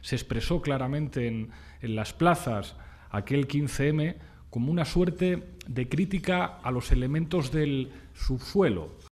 se expresó claramente en, en las plazas aquel 15M como una suerte de crítica a los elementos del subsuelo,